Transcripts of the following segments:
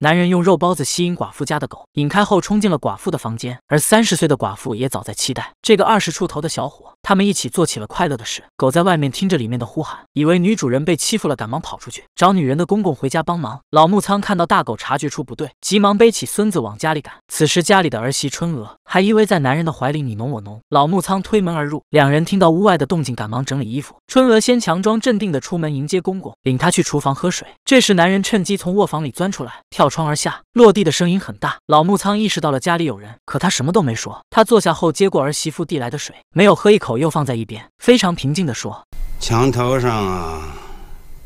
男人用肉包子吸引寡妇家的狗，引开后冲进了寡妇的房间，而三十岁的寡妇也早在期待这个二十出头的小伙，他们一起做起了快乐的事。狗在外面听着里面的呼喊，以为女主人被欺负了，赶忙跑出去找女人的公公回家帮忙。老木仓看到大狗察觉出不对，急忙背起孙子往家里赶。此时家里的儿媳春娥还依偎在男人的怀里，你侬我侬。老木仓推门而入，两人听到屋外的动静，赶忙整理衣服。春娥先强装镇定的出门迎接公公，领他去厨房喝水。这时男人趁机从卧房里钻出来，跳。靠窗而下，落地的声音很大。老木仓意识到了家里有人，可他什么都没说。他坐下后接过儿媳妇递来的水，没有喝一口，又放在一边，非常平静地说：“墙头上啊，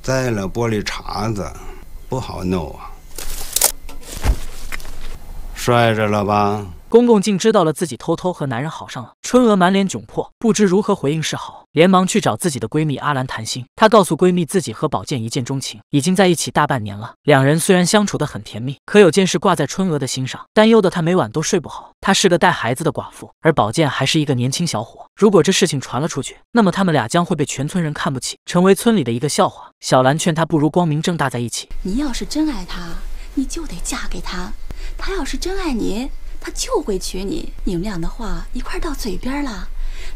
栽了玻璃碴子，不好弄啊，摔着了吧？”公公竟知道了自己偷偷和男人好上了，春娥满脸窘迫，不知如何回应是好，连忙去找自己的闺蜜阿兰谈心。她告诉闺蜜自己和宝剑一见钟情，已经在一起大半年了。两人虽然相处的很甜蜜，可有件事挂在春娥的心上，担忧的她每晚都睡不好。她是个带孩子的寡妇，而宝剑还是一个年轻小伙。如果这事情传了出去，那么他们俩将会被全村人看不起，成为村里的一个笑话。小兰劝她不如光明正大在一起。你要是真爱他，你就得嫁给他。他要是真爱你。他就会娶你，你们俩的话一块到嘴边了，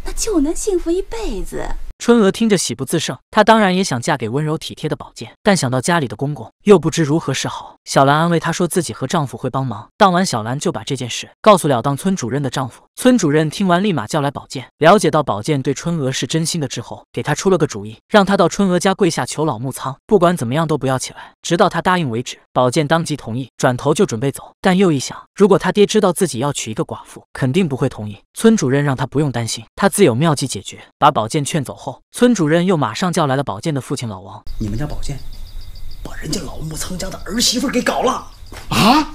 那就能幸福一辈子。春娥听着喜不自胜，她当然也想嫁给温柔体贴的宝剑，但想到家里的公公，又不知如何是好。小兰安慰她说：“自己和丈夫会帮忙。”当晚，小兰就把这件事告诉了当村主任的丈夫。村主任听完，立马叫来宝剑。了解到宝剑对春娥是真心的之后，给他出了个主意，让他到春娥家跪下求老木仓，不管怎么样都不要起来，直到他答应为止。宝剑当即同意，转头就准备走，但又一想，如果他爹知道自己要娶一个寡妇，肯定不会同意。村主任让他不用担心，他自有妙计解决。把宝剑劝走后，村主任又马上叫来了宝剑的父亲老王：“你们家宝剑。”把人家老木仓家的儿媳妇给搞了，啊！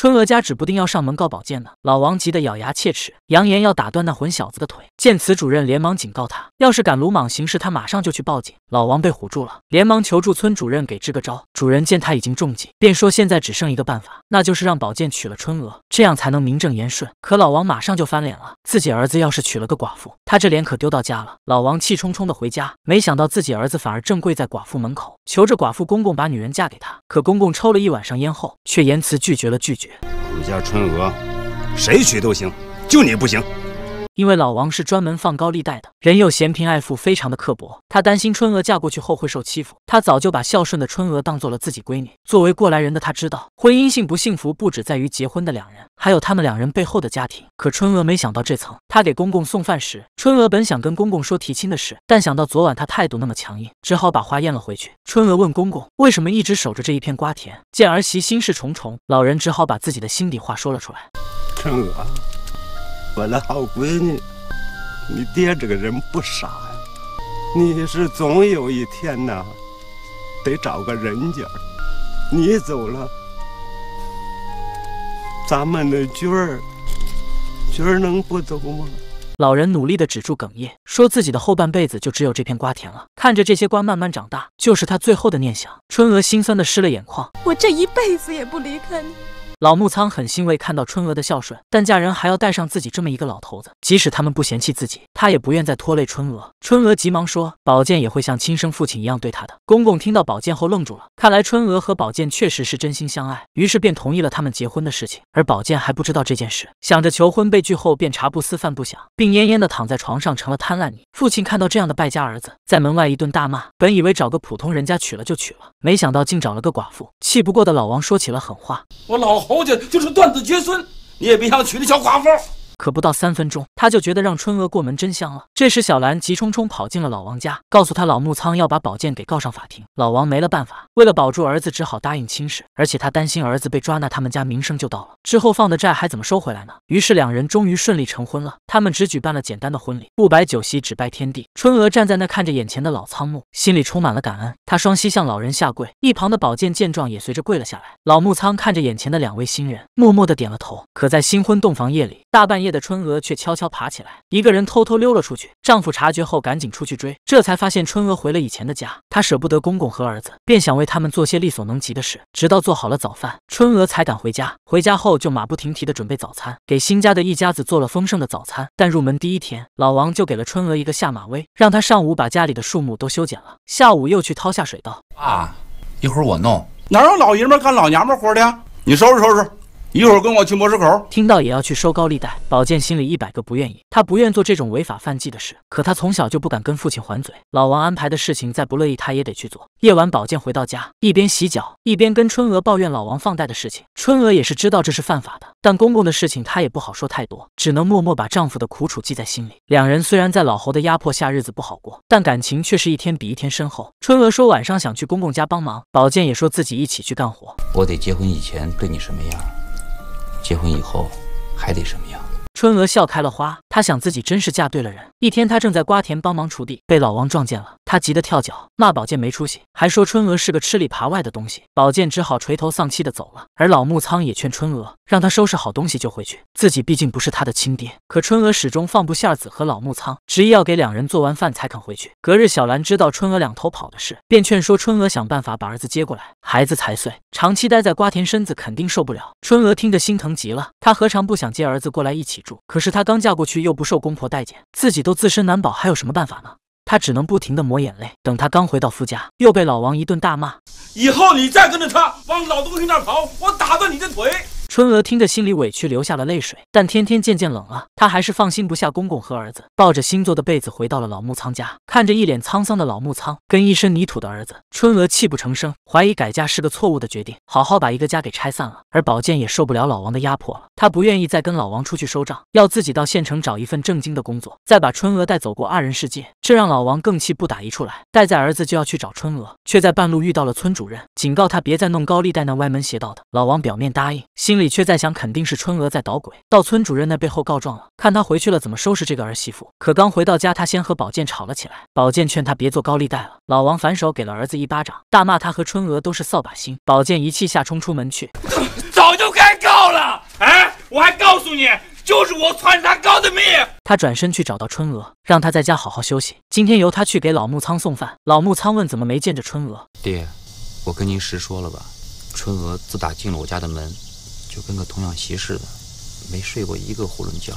春娥家指不定要上门告宝剑呢，老王急得咬牙切齿，扬言要打断那混小子的腿。见此，主任连忙警告他，要是敢鲁莽行事，他马上就去报警。老王被唬住了，连忙求助村主任给支个招。主任见他已经中计，便说现在只剩一个办法，那就是让宝剑娶了春娥，这样才能名正言顺。可老王马上就翻脸了，自己儿子要是娶了个寡妇，他这脸可丢到家了。老王气冲冲的回家，没想到自己儿子反而正跪在寡妇门口，求着寡妇公公把女人嫁给他。可公公抽了一晚上烟后，却言辞拒绝了，拒绝。我家春娥，谁娶都行，就你不行。因为老王是专门放高利贷的人，又嫌贫爱富，非常的刻薄。他担心春娥嫁过去后会受欺负，他早就把孝顺的春娥当做了自己闺女。作为过来人的他，知道婚姻幸不幸福，不止在于结婚的两人。还有他们两人背后的家庭，可春娥没想到这层。她给公公送饭时，春娥本想跟公公说提亲的事，但想到昨晚他态度那么强硬，只好把话咽了回去。春娥问公公：“为什么一直守着这一片瓜田？”见儿媳心事重重，老人只好把自己的心底话说了出来：“春娥，我的好闺女，你爹这个人不傻呀，你是总有一天呐，得找个人家。你走了。”咱们的军儿，军儿能不走吗？老人努力的止住哽咽，说自己的后半辈子就只有这片瓜田了。看着这些瓜慢慢长大，就是他最后的念想。春娥心酸的湿了眼眶，我这一辈子也不离开你。老木仓很欣慰看到春娥的孝顺，但嫁人还要带上自己这么一个老头子，即使他们不嫌弃自己，他也不愿再拖累春娥。春娥急忙说：“宝剑也会像亲生父亲一样对他的。”公公听到宝剑后愣住了，看来春娥和宝剑确实是真心相爱，于是便同意了他们结婚的事情。而宝剑还不知道这件事，想着求婚被拒后便茶不思饭不想，并恹恹的躺在床上，成了瘫婪女。父亲看到这样的败家儿子，在门外一顿大骂。本以为找个普通人家娶了就娶了，没想到竟找了个寡妇。气不过的老王说起了狠话：“我老。”侯家就是断子绝孙，你也别想娶那小寡妇。可不到三分钟，他就觉得让春娥过门真香了。这时，小兰急冲冲跑进了老王家，告诉他老木仓要把宝剑给告上法庭。老王没了办法，为了保住儿子，只好答应亲事。而且他担心儿子被抓，那他们家名声就倒了，之后放的债还怎么收回来呢？于是两人终于顺利成婚了。他们只举办了简单的婚礼，不摆酒席，只拜天地。春娥站在那看着眼前的老仓木，心里充满了感恩。她双膝向老人下跪，一旁的宝剑见状也随着跪了下来。老木仓看着眼前的两位新人，默默的点了头。可在新婚洞房夜里，大半夜。的春娥却悄悄爬起来，一个人偷偷溜了出去。丈夫察觉后，赶紧出去追，这才发现春娥回了以前的家。她舍不得公公和儿子，便想为他们做些力所能及的事。直到做好了早饭，春娥才敢回家。回家后，就马不停蹄地准备早餐，给新家的一家子做了丰盛的早餐。但入门第一天，老王就给了春娥一个下马威，让她上午把家里的树木都修剪了，下午又去掏下水道。爸，一会儿我弄，哪有老爷们干老娘们活的呀？你收拾收拾。一会儿跟我去磨石口，听到也要去收高利贷。宝剑心里一百个不愿意，他不愿做这种违法犯纪的事。可他从小就不敢跟父亲还嘴，老王安排的事情再不乐意，他也得去做。夜晚，宝剑回到家，一边洗脚，一边跟春娥抱怨老王放贷的事情。春娥也是知道这是犯法的，但公公的事情她也不好说太多，只能默默把丈夫的苦楚记在心里。两人虽然在老侯的压迫下日子不好过，但感情却是一天比一天深厚。春娥说晚上想去公公家帮忙，宝剑也说自己一起去干活。我得结婚以前对你什么样？结婚以后还得什么样？春娥笑开了花，她想自己真是嫁对了人。一天，她正在瓜田帮忙锄地，被老王撞见了，她急得跳脚，骂宝剑没出息，还说春娥是个吃里扒外的东西。宝剑只好垂头丧气的走了。而老木仓也劝春娥。让他收拾好东西就回去，自己毕竟不是他的亲爹。可春娥始终放不下子和老木仓，执意要给两人做完饭才肯回去。隔日，小兰知道春娥两头跑的事，便劝说春娥想办法把儿子接过来，孩子才岁，长期待在瓜田，身子肯定受不了。春娥听着心疼极了，她何尝不想接儿子过来一起住？可是她刚嫁过去又不受公婆待见，自己都自身难保，还有什么办法呢？她只能不停地抹眼泪。等她刚回到夫家，又被老王一顿大骂：“以后你再跟着他往老东西那跑，我打断你的腿！”春娥听着，心里委屈，流下了泪水。但天天渐渐冷了，她还是放心不下公公和儿子，抱着新做的被子回到了老木仓家。看着一脸沧桑的老木仓跟一身泥土的儿子，春娥泣不成声，怀疑改嫁是个错误的决定，好好把一个家给拆散了。而宝剑也受不了老王的压迫了，他不愿意再跟老王出去收账，要自己到县城找一份正经的工作，再把春娥带走过二人世界。这让老王更气不打一处来，带在儿子就要去找春娥，却在半路遇到了村主任，警告他别再弄高利贷那歪门邪道的。老王表面答应，心。里。里却在想，肯定是春娥在捣鬼，到村主任那背后告状了。看他回去了，怎么收拾这个儿媳妇？可刚回到家，他先和宝剑吵了起来。宝剑劝他别做高利贷了。老王反手给了儿子一巴掌，大骂他和春娥都是扫把星。宝剑一气下冲出门去，早就该告了！哎，我还告诉你，就是我篡他告的密。他转身去找到春娥，让他在家好好休息，今天由他去给老木仓送饭。老木仓问怎么没见着春娥，爹，我跟您实说了吧，春娥自打进了我家的门。就跟个童养媳似的，没睡过一个囫囵觉。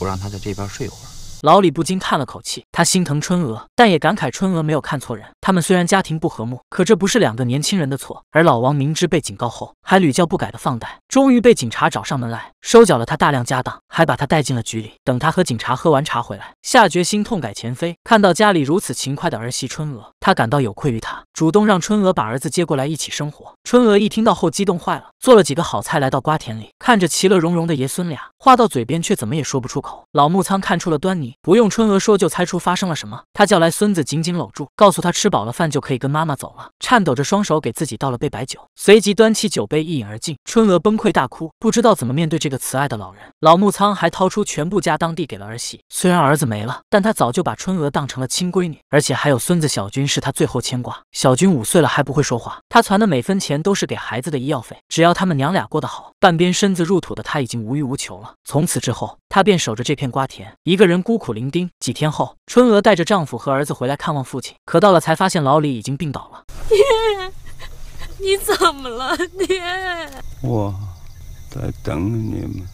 我让他在这边睡会儿。老李不禁叹了口气。他心疼春娥，但也感慨春娥没有看错人。他们虽然家庭不和睦，可这不是两个年轻人的错。而老王明知被警告后还屡教不改的放贷，终于被警察找上门来，收缴了他大量家当，还把他带进了局里。等他和警察喝完茶回来，下决心痛改前非。看到家里如此勤快的儿媳春娥，他感到有愧于她，主动让春娥把儿子接过来一起生活。春娥一听到后激动坏了，做了几个好菜，来到瓜田里，看着其乐融融的爷孙俩，话到嘴边却怎么也说不出口。老木仓看出了端倪，不用春娥说就猜出。发生了什么？他叫来孙子，紧紧搂住，告诉他吃饱了饭就可以跟妈妈走了。颤抖着双手给自己倒了杯白酒，随即端起酒杯一饮而尽。春娥崩溃大哭，不知道怎么面对这个慈爱的老人。老木仓还掏出全部家当，递给了儿媳。虽然儿子没了，但他早就把春娥当成了亲闺女，而且还有孙子小军是他最后牵挂。小军五岁了，还不会说话。他攒的每分钱都是给孩子的医药费。只要他们娘俩过得好，半边身子入土的他已经无欲无求了。从此之后，他便守着这片瓜田，一个人孤苦伶仃。几天后。春娥带着丈夫和儿子回来看望父亲，可到了才发现老李已经病倒了。爹，你怎么了？爹，我在等你们。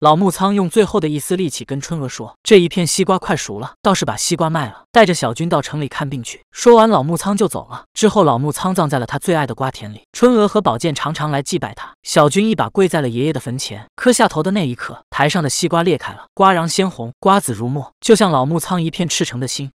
老木仓用最后的一丝力气跟春娥说：“这一片西瓜快熟了，倒是把西瓜卖了，带着小军到城里看病去。”说完，老木仓就走了。之后，老木仓葬在了他最爱的瓜田里。春娥和宝剑常常来祭拜他。小军一把跪在了爷爷的坟前，磕下头的那一刻，台上的西瓜裂开了，瓜瓤鲜红，瓜子如墨，就像老木仓一片赤诚的心。